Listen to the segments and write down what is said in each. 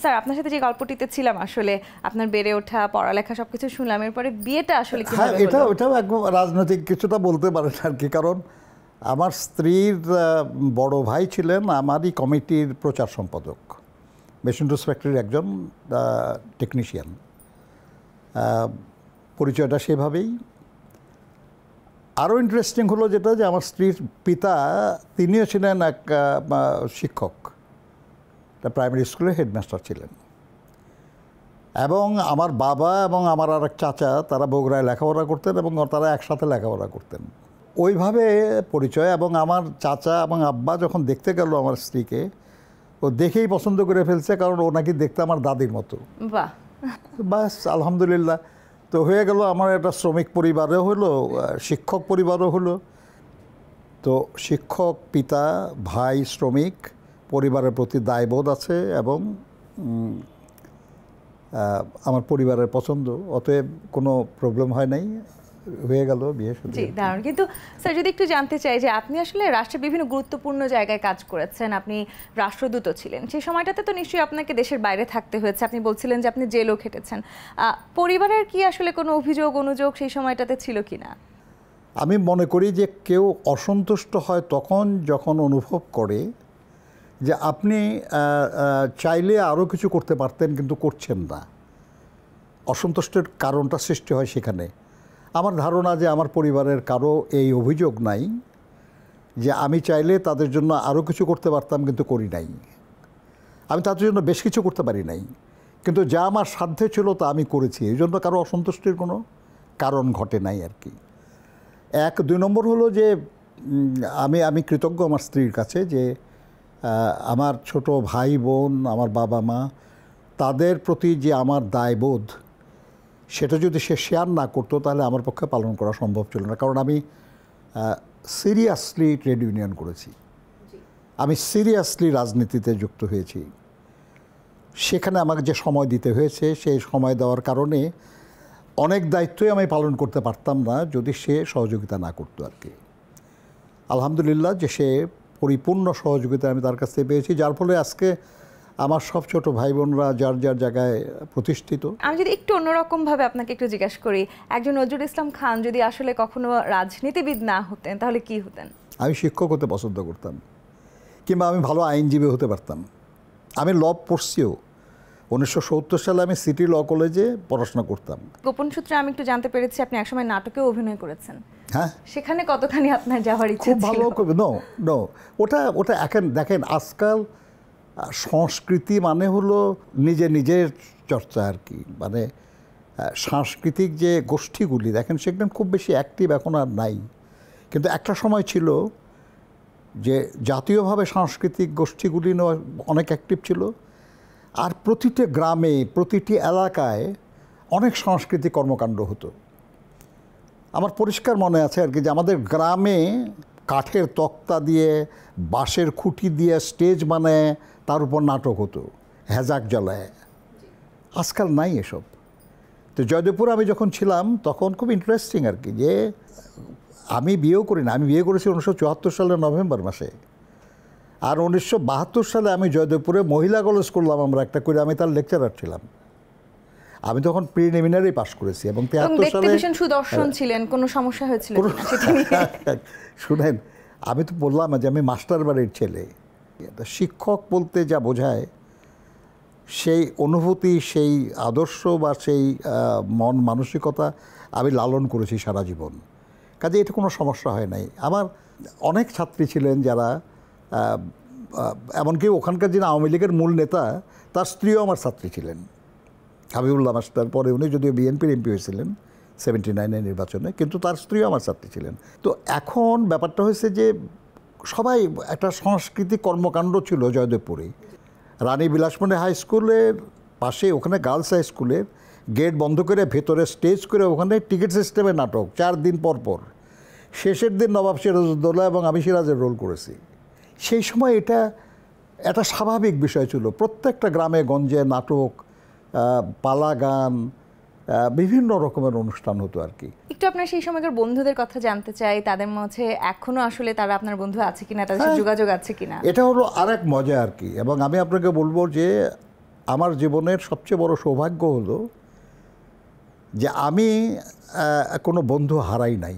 Sir আপনার সাথে যে গল্পটিতে ছিলাম আসলে আপনার বেড়ে ওঠা পড়ালেখা সবকিছু শুনলাম এরপরে বিয়েটা আসলে হ্যাঁ এটা ওটাও একদম রাজনৈতিক কিছুটা বলতে পারেন আর কি কারণ আমার স্ত্রীর বড় ভাই ছিলেন আমারই কমিটির প্রচার সম্পাদক মেশিনটুস ফ্যাক্টরির একজন টেকনিশিয়ান পরিচয়টা সেভাবেই আরও ইন্টারেস্টিং হলো যেটা যে আমার স্ত্রীর পিতা তিনিও ছিলেন এক শিক্ষক প্রাইমারি স্কুলের হেডমাস্টার ছিলেন এবং আমার বাবা এবং আমার আর এক চাচা তারা বগুড়ায় লেখাপড়া করতেন এবং তারা একসাথে লেখাপড়া করতেন ওইভাবে পরিচয় এবং আমার চাচা এবং আব্বা যখন দেখতে গেল আমার স্ত্রীকে ও দেখেই পছন্দ করে ফেলছে কারণ ও নাকি দেখতে আমার দাদির মতো বাস আলহামদুলিল্লাহ তো হয়ে গেল আমার একটা শ্রমিক পরিবারও হলো শিক্ষক পরিবারও হলো তো শিক্ষক পিতা ভাই শ্রমিক পরিবারের প্রতি দায়বোধ আছে এবং আমার পরিবারের পছন্দ অতএব কোনো প্রবলেম হয় নাই হয়ে গেল বিয়ে জি দারুণ কিন্তু স্যার যদি একটু জানতে চাই যে আপনি আসলে রাষ্ট্রের বিভিন্ন গুরুত্বপূর্ণ জায়গায় কাজ করেছেন আপনি রাষ্ট্রদূতও ছিলেন সেই সময়টাতে তো নিশ্চয়ই আপনাকে দেশের বাইরে থাকতে হয়েছে আপনি বলছিলেন যে আপনি জেলও খেটেছেন পরিবারের কি আসলে কোনো অভিযোগ অনুযোগ সেই সময়টাতে ছিল কি না আমি মনে করি যে কেউ অসন্তুষ্ট হয় তখন যখন অনুভব করে যে আপনি চাইলে আরও কিছু করতে পারতেন কিন্তু করছেন না অসন্তুষ্টের কারণটা সৃষ্টি হয় সেখানে আমার ধারণা যে আমার পরিবারের কারো এই অভিযোগ নাই যে আমি চাইলে তাদের জন্য আরও কিছু করতে পারতাম কিন্তু করি নাই আমি তাদের জন্য বেশ কিছু করতে পারি নাই কিন্তু যা আমার সাধ্যে ছিল তা আমি করেছি এই জন্য কারো অসন্তুষ্টির কোনো কারণ ঘটে নাই আর কি এক দুই নম্বর হলো যে আমি আমি কৃতজ্ঞ আমার স্ত্রীর কাছে যে আমার ছোট ভাই বোন আমার বাবা মা তাদের প্রতি যে আমার দায়বোধ সেটা যদি সে শেয়ার না করতো তাহলে আমার পক্ষে পালন করা সম্ভব ছিল না কারণ আমি সিরিয়াসলি ট্রেড ইউনিয়ন করেছি আমি সিরিয়াসলি রাজনীতিতে যুক্ত হয়েছি সেখানে আমাকে যে সময় দিতে হয়েছে সেই সময় দেওয়ার কারণে অনেক দায়িত্বই আমি পালন করতে পারতাম না যদি সে সহযোগিতা না করতো আর কি আলহামদুলিল্লাহ যে সে পরিপূর্ণ সহযোগিতা আমি তার কাছ থেকে পেয়েছি যার ফলে আজকে আমার সব ছোট ভাই বোনরা যার যার জায়গায় প্রতিষ্ঠিত আমি যদি একটু অন্যরকমভাবে আপনাকে একটু জিজ্ঞাসা করি একজন নজরুল ইসলাম খান যদি আসলে কখনো রাজনীতিবিদ না হতেন তাহলে কি হতেন আমি শিক্ষক হতে পছন্দ করতাম কিংবা আমি ভালো আইনজীবী হতে পারতাম আমি লব পড়ছিও উনিশশো সালে আমি সিটি ল কলেজে পড়াশোনা করতাম গোপন সূত্রে আমি একটু জানতে পেরেছি আপনি একসময় নাটকে অভিনয় করেছেন হ্যাঁ সেখানে কতখানি আপনার যাওয়ার ইচ্ছে খুব ভালো করবে নো নো ওটা ওটা এখন দেখেন আজকাল সংস্কৃতি মানে হলো নিজে নিজের চর্চা আর কি মানে সাংস্কৃতিক যে গোষ্ঠীগুলি দেখেন সেখানে খুব বেশি অ্যাক্টিভ এখন আর নাই কিন্তু একটা সময় ছিল যে জাতীয়ভাবে সাংস্কৃতিক গোষ্ঠীগুলি অনেক অ্যাক্টিভ ছিল আর প্রতিটি গ্রামে প্রতিটি এলাকায় অনেক সাংস্কৃতিক কর্মকাণ্ড হতো আমার পরিষ্কার মনে আছে আর কি যে আমাদের গ্রামে কাঠের তক্তা দিয়ে বাঁশের খুঁটি দিয়ে স্টেজ বানায় তার উপর নাটক হতো হেজাক জ্বলায় আজকাল নাই এসব তো জয়দেবপুরে আমি যখন ছিলাম তখন খুব ইন্টারেস্টিং আর কি যে আমি বিয়েও করি না আমি বিয়ে করেছি উনিশশো চুয়াত্তর সালের নভেম্বর মাসে আর উনিশশো সালে আমি জয়দেবপুরে মহিলা কলেজ করলাম আমরা একটা করে আমি তার লেকচারার ছিলাম আমি তখন প্রিলিমিনারি পাস করেছি এবং তেহাত্তর সালে সুদর্শন হ্যাঁ। ছিলেন কোনো সমস্যা হয়েছিল হ্যাঁ, হ্যাঁ। শুনেন আমি তো বললাম যে আমি মাস্টার বাড়ির ছেলে শিক্ষক বলতে যা বোঝায় সেই অনুভূতি সেই আদর্শ বা সেই মন মানসিকতা আমি লালন করেছি সারা জীবন কাজে এটা কোনো সমস্যা হয় নাই আমার অনেক ছাত্রী ছিলেন যারা এমনকি ওখানকার যিনি আওয়ামী লীগের মূল নেতা তার স্ত্রীও আমার ছাত্রী ছিলেন হাবিবুল্লাহ মাস্টার পরে উনি যদিও বিএনপির এমপি হয়েছিলেন সেভেন্টি নাইনের নির্বাচনে কিন্তু তার স্ত্রীও আমার ছাত্রী ছিলেন তো এখন ব্যাপারটা হয়েছে যে সবাই একটা সাংস্কৃতিক কর্মকাণ্ড ছিল জয়দেবপুরে রানী বিলাসমণি হাই স্কুলের পাশে ওখানে গার্লস হাই স্কুলের গেট বন্ধ করে ভেতরে স্টেজ করে ওখানে টিকিট সিস্টেমে নাটক চার দিন পর পর শেষের দিন নবাব সিরাজউদ্দৌলা এবং আমি সিরাজের রোল করেছি সেই সময় এটা একটা স্বাভাবিক বিষয় ছিল প্রত্যেকটা গ্রামে গঞ্জে নাটক পালা গান বিভিন্ন রকমের অনুষ্ঠান হতো আর কি একটু আপনার সেই সময়কার বন্ধুদের কথা জানতে চাই তাদের মধ্যে এখনো আসলে তারা আপনার বন্ধু আছে কিনা তাদের সাথে হ্যাঁ, যোগাযোগ আছে কিনা এটা হলো আর এক মজা আর কি এবং আমি আপনাকে বলবো যে আমার জীবনের সবচেয়ে বড় সৌভাগ্য হলো যে আমি কোনো বন্ধু হারাই নাই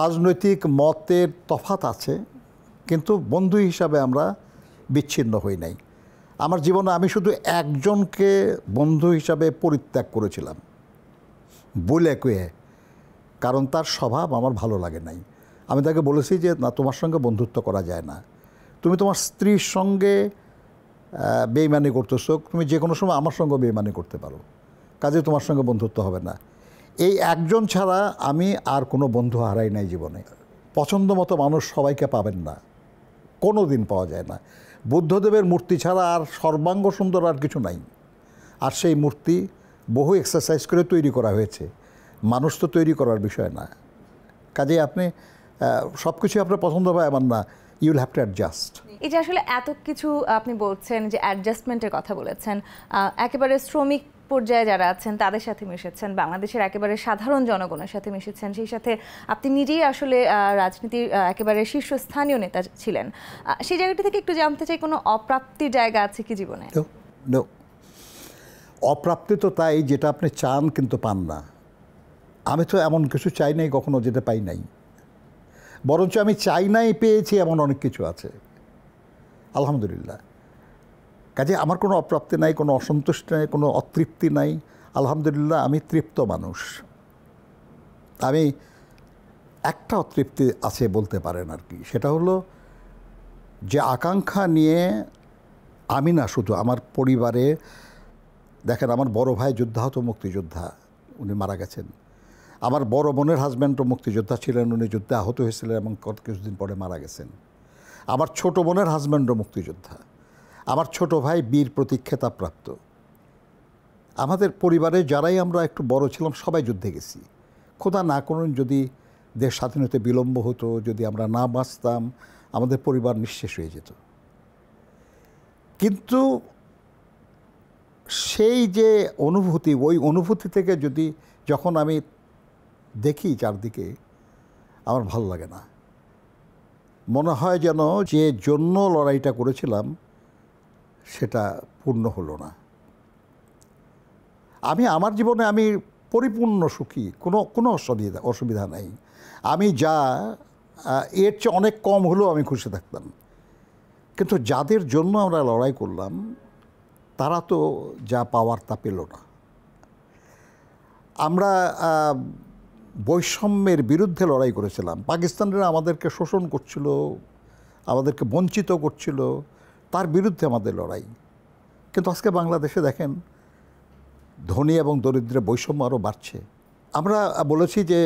রাজনৈতিক মতের তফাত আছে কিন্তু বন্ধু হিসাবে আমরা বিচ্ছিন্ন হই নাই আমার জীবনে আমি শুধু একজনকে বন্ধু হিসাবে পরিত্যাগ করেছিলাম বলে কুয়ে কারণ তার স্বভাব আমার ভালো লাগে নাই আমি তাকে বলেছি যে না তোমার সঙ্গে বন্ধুত্ব করা যায় না তুমি তোমার স্ত্রীর সঙ্গে বেইমানি করতেছো তুমি যে কোনো সময় আমার সঙ্গে বেইমানি করতে পারো কাজে তোমার সঙ্গে বন্ধুত্ব হবে না এই একজন ছাড়া আমি আর কোনো বন্ধু হারাই নাই জীবনে পছন্দ মতো মানুষ সবাইকে পাবেন না কোনো দিন পাওয়া যায় না বুদ্ধদেবের মূর্তি ছাড়া আর সর্বাঙ্গ সুন্দর আর কিছু নাই আর সেই মূর্তি বহু এক্সারসাইজ করে তৈরি করা হয়েছে মানুষ তো তৈরি করার বিষয় না কাজে আপনি সব কিছুই আপনার পছন্দ হয় আমার না ইউল হ্যাভ টু অ্যাডজাস্ট এটা আসলে এত কিছু আপনি বলছেন যে অ্যাডজাস্টমেন্টের কথা বলেছেন একেবারে শ্রমিক পর্যায়ে যারা আছেন তাদের সাথে মিশেছেন বাংলাদেশের একেবারে সাধারণ জনগণের সাথে মিশেছেন সেই সাথে আপনি নিজেই আসলে রাজনীতির একেবারে শীর্ষস্থানীয় নেতা ছিলেন সেই জায়গাটা থেকে একটু জানতে চাই কোনো অপ্রাপ্তির জায়গা আছে কি জীবনে অপ্রাপ্তি তো তাই যেটা আপনি চান কিন্তু পান না আমি তো এমন কিছু চাই নাই কখনো যেতে পাই নাই বরঞ্চ আমি চাই নাই পেয়েছি এমন অনেক কিছু আছে আলহামদুলিল্লাহ কাজে আমার কোনো অপ্রাপ্তি নাই কোনো অসন্তুষ্টি নাই কোনো অতৃপ্তি নাই আলহামদুলিল্লাহ আমি তৃপ্ত মানুষ আমি একটা অতৃপ্তি আছে বলতে পারেন আর কি সেটা হলো যে আকাঙ্ক্ষা নিয়ে আমি না শুধু আমার পরিবারে দেখেন আমার বড় ভাই যোদ্ধাহত মুক্তিযোদ্ধা উনি মারা গেছেন আমার বড় বোনের হাজব্যান্ডও মুক্তিযোদ্ধা ছিলেন উনি যুদ্ধে আহত হয়েছিলেন এবং কত কিছুদিন পরে মারা গেছেন আমার ছোট বোনের হাজব্যান্ডও মুক্তিযোদ্ধা আমার ছোট ভাই বীর প্রতীক্ষেতাপ্রাপ্ত আমাদের পরিবারে যারাই আমরা একটু বড় ছিলাম সবাই যুদ্ধে গেছি খোদা না করুন যদি দেশ স্বাধীনতা বিলম্ব হতো যদি আমরা না বাঁচতাম আমাদের পরিবার নিঃশেষ হয়ে যেত কিন্তু সেই যে অনুভূতি ওই অনুভূতি থেকে যদি যখন আমি দেখি চারদিকে আমার ভাল লাগে না মনে হয় যেন যে জন্য লড়াইটা করেছিলাম সেটা পূর্ণ হলো না আমি আমার জীবনে আমি পরিপূর্ণ সুখী কোনো কোনো অসুবিধা অসুবিধা নাই আমি যা এর চেয়ে অনেক কম হলেও আমি খুশি থাকতাম কিন্তু যাদের জন্য আমরা লড়াই করলাম তারা তো যা পাওয়ার তা পেল না আমরা বৈষম্যের বিরুদ্ধে লড়াই করেছিলাম পাকিস্তানরা আমাদেরকে শোষণ করছিল আমাদেরকে বঞ্চিত করছিল তার বিরুদ্ধে আমাদের লড়াই কিন্তু আজকে বাংলাদেশে দেখেন ধনী এবং দরিদ্রের বৈষম্য আরও বাড়ছে আমরা বলেছি যে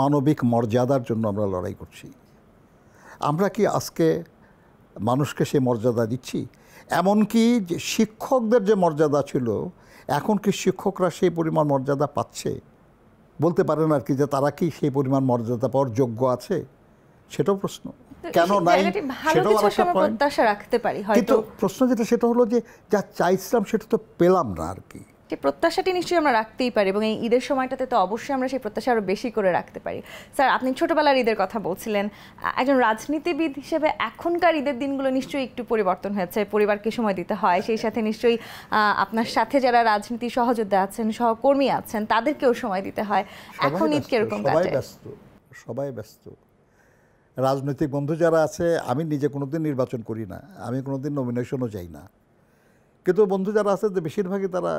মানবিক মর্যাদার জন্য আমরা লড়াই করছি আমরা কি আজকে মানুষকে সেই মর্যাদা দিচ্ছি এমনকি যে শিক্ষকদের যে মর্যাদা ছিল এখন কি শিক্ষকরা সেই পরিমাণ মর্যাদা পাচ্ছে বলতে পারেন আর কি যে তারা কি সেই পরিমাণ মর্যাদা পাওয়ার যোগ্য আছে সেটাও প্রশ্ন কেন নাই সেটাও একটা পয়েন্ট রাখতে পারি হয়তো কিন্তু প্রশ্ন যেটা সেটা হলো যে যা চাইছিলাম সেটা তো পেলাম না আর কি যে প্রত্যাশাটি নিশ্চয়ই আমরা রাখতেই পারি এবং এই ঈদের সময়টাতে তো অবশ্যই আমরা সেই প্রত্যাশা আরও বেশি করে রাখতে পারি স্যার আপনি ছোটোবেলার ঈদের কথা বলছিলেন একজন রাজনীতিবিদ হিসেবে এখনকার ঈদের দিনগুলো নিশ্চয়ই একটু পরিবর্তন হয়েছে পরিবারকে সময় দিতে হয় সেই সাথে নিশ্চয়ই আপনার সাথে যারা রাজনীতি সহযোদ্ধা আছেন সহকর্মী আছেন তাদেরকেও সময় দিতে হয় এখন ঈদ কীরকম সবাই ব্যস্ত সবাই ব্যস্ত রাজনৈতিক বন্ধু যারা আছে আমি নিজে কোনো দিন নির্বাচন করি না আমি কোনো দিন নমিনেশনও যাই না কিন্তু বন্ধু যারা আছে যে বেশিরভাগই তারা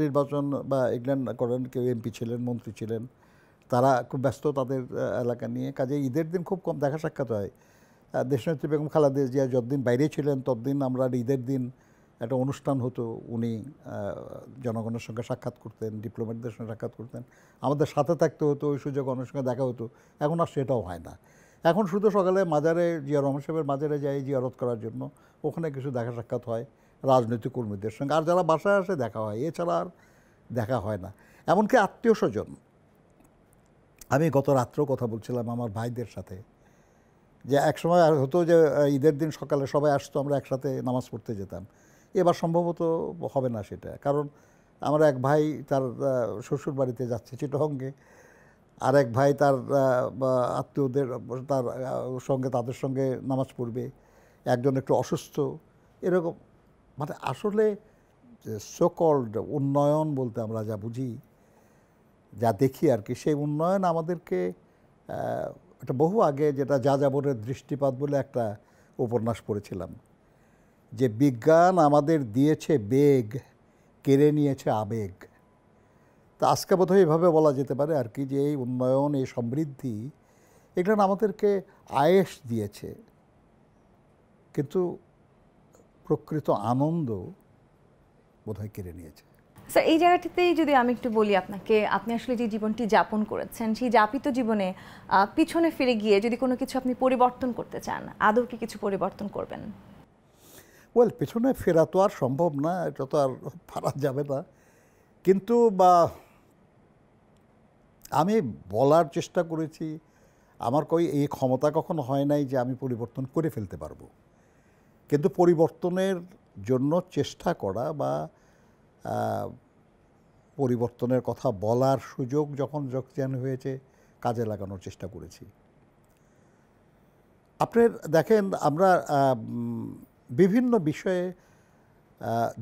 নির্বাচন বা ইংল্যান্ড করেন কেউ এমপি ছিলেন মন্ত্রী ছিলেন তারা খুব ব্যস্ত তাদের এলাকা নিয়ে কাজে ঈদের দিন খুব কম দেখা সাক্ষাৎ হয় দেশনেত্রী বেগম খালাদে জিয়া যতদিন বাইরে ছিলেন ততদিন আমরা ঈদের দিন একটা অনুষ্ঠান হতো উনি জনগণের সঙ্গে সাক্ষাৎ করতেন ডিপ্লোমেটদের সঙ্গে সাক্ষাৎ করতেন আমাদের সাথে থাকতে হতো ওই সুযোগ অনেক সঙ্গে দেখা হতো এখন আর সেটাও হয় না এখন শুধু সকালে মাজারে জিয়া রহমান সাহেবের মাজারে যাই জিয়ারত করার জন্য ওখানে কিছু দেখা সাক্ষাৎ হয় রাজনৈতিক কর্মীদের সঙ্গে আর যারা বাসায় আসে দেখা হয় এছাড়া আর দেখা হয় না এমনকি আত্মীয় স্বজন আমি গত রাত্রেও কথা বলছিলাম আমার ভাইদের সাথে যে একসময় আর হতো যে ঈদের দিন সকালে সবাই আসতো আমরা একসাথে নামাজ পড়তে যেতাম এবার সম্ভবত হবে না সেটা কারণ আমার এক ভাই তার শ্বশুর বাড়িতে যাচ্ছে চিটহঙ্গে আরেক ভাই তার আত্মীয়দের তার সঙ্গে তাদের সঙ্গে নামাজ পড়বে একজন একটু অসুস্থ এরকম মানে আসলে সোকল্ড উন্নয়ন বলতে আমরা যা বুঝি যা দেখি আর কি সেই উন্নয়ন আমাদেরকে একটা বহু আগে যেটা যা যাবরের দৃষ্টিপাত বলে একটা উপন্যাস পড়েছিলাম যে বিজ্ঞান আমাদের দিয়েছে বেগ কেড়ে নিয়েছে আবেগ তা আজকে বোধহয় এভাবে বলা যেতে পারে আর কি যে এই উন্নয়ন এই সমৃদ্ধি এগুলো আমাদেরকে আয়েস দিয়েছে কিন্তু প্রকৃত আনন্দ বোধহয় কেড়ে নিয়েছে স্যার এই জায়গাটিতেই যদি আমি একটু বলি আপনাকে আপনি আসলে যে জীবনটি যাপন করেছেন সেই যাপিত জীবনে পিছনে ফিরে গিয়ে যদি কোনো কিছু আপনি পরিবর্তন করতে চান আদৌ কি কিছু পরিবর্তন করবেন ওয়েল পেছনে ফেরা তো আর সম্ভব না এটা তো আর পারা যাবে না কিন্তু বা আমি বলার চেষ্টা করেছি আমার কই এই ক্ষমতা কখনো হয় নাই যে আমি পরিবর্তন করে ফেলতে পারবো কিন্তু পরিবর্তনের জন্য চেষ্টা করা বা পরিবর্তনের কথা বলার সুযোগ যখন যখন হয়েছে কাজে লাগানোর চেষ্টা করেছি আপনি দেখেন আমরা বিভিন্ন বিষয়ে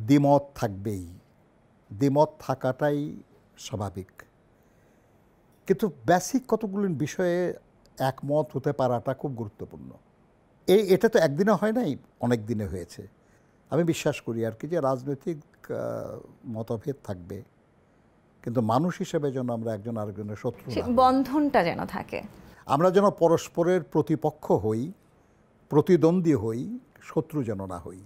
দ্বিমত থাকবেই দ্বিমত থাকাটাই স্বাভাবিক কিন্তু বেসিক কতগুলো বিষয়ে একমত হতে পারাটা খুব গুরুত্বপূর্ণ এই এটা তো একদিনে হয় নাই অনেক দিনে হয়েছে আমি বিশ্বাস করি আর কি যে রাজনৈতিক মতভেদ থাকবে কিন্তু মানুষ হিসেবে যেন আমরা একজন আরেকজনের শত্রু বন্ধনটা যেন থাকে আমরা যেন পরস্পরের প্রতিপক্ষ হই প্রতিদ্বন্দ্বী হই শত্রু যেন না হই